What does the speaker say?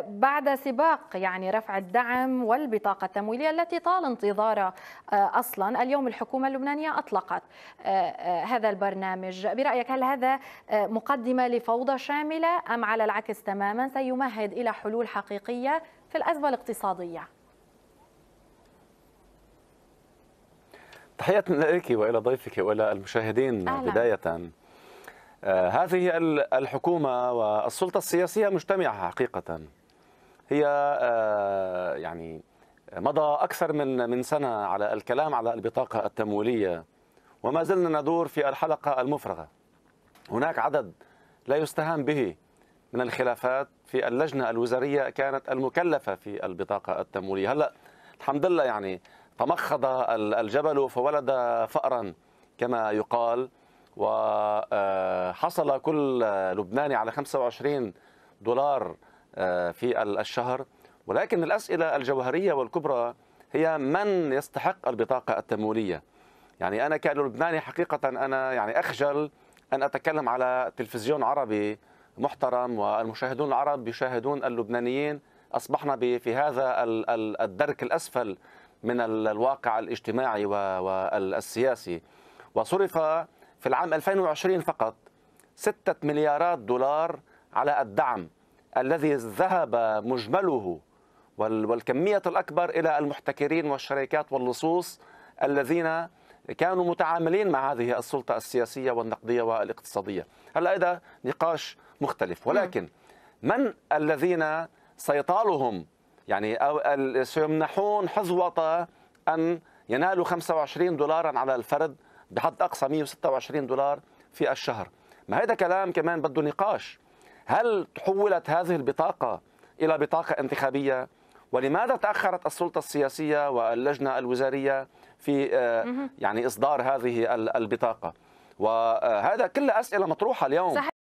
بعد سباق يعني رفع الدعم والبطاقة التمويلية التي طال انتظارها آه، أصلا اليوم الحكومة اللبنانية أطلقت آه، آه، هذا البرنامج برأيك هل هذا مقدمة لفوضى شاملة أم على العكس تماما سيمهد إلى حلول حقيقية في الأزمة الاقتصادية؟ تحية لك وإلى ضيفك وإلى المشاهدين أهلا. بداية هذه الحكومة والسلطة السياسية مجتمعة حقيقة هي آه، يعني مضى أكثر من من سنة على الكلام على البطاقة التمويلية وما زلنا ندور في الحلقة المفرغة هناك عدد لا يستهان به من الخلافات في اللجنة الوزارية كانت المكلفة في البطاقة التمويلية هلأ الحمد لله يعني تمخض الجبل فولد فأرا كما يقال وحصل آه، كل آه، لبناني على 25 دولار آه، في الشهر ولكن الأسئلة الجوهرية والكبرى هي من يستحق البطاقة التمويلية يعني أنا كلبناني حقيقة أنا يعني أخجل أن أتكلم على تلفزيون عربي محترم والمشاهدون العرب يشاهدون اللبنانيين أصبحنا في هذا الدرك الأسفل من الواقع الاجتماعي والسياسي وصرف في العام 2020 فقط 6 مليارات دولار على الدعم الذي ذهب مجمله والكمية الأكبر إلى المحتكرين والشركات واللصوص الذين كانوا متعاملين مع هذه السلطة السياسية والنقدية والاقتصادية هلا هذا نقاش مختلف نعم. ولكن من الذين سيطالهم يعني أو سيمنحون حظوة أن ينالوا 25 دولارا على الفرد بحد أقصى 126 دولار في الشهر ما هذا كلام كمان بده نقاش هل تحولت هذه البطاقة إلى بطاقة انتخابية؟ ولماذا تأخرت السلطة السياسية واللجنة الوزارية في آه، يعني إصدار هذه البطاقة؟ وهذا كل أسئلة مطروحة اليوم صحيح.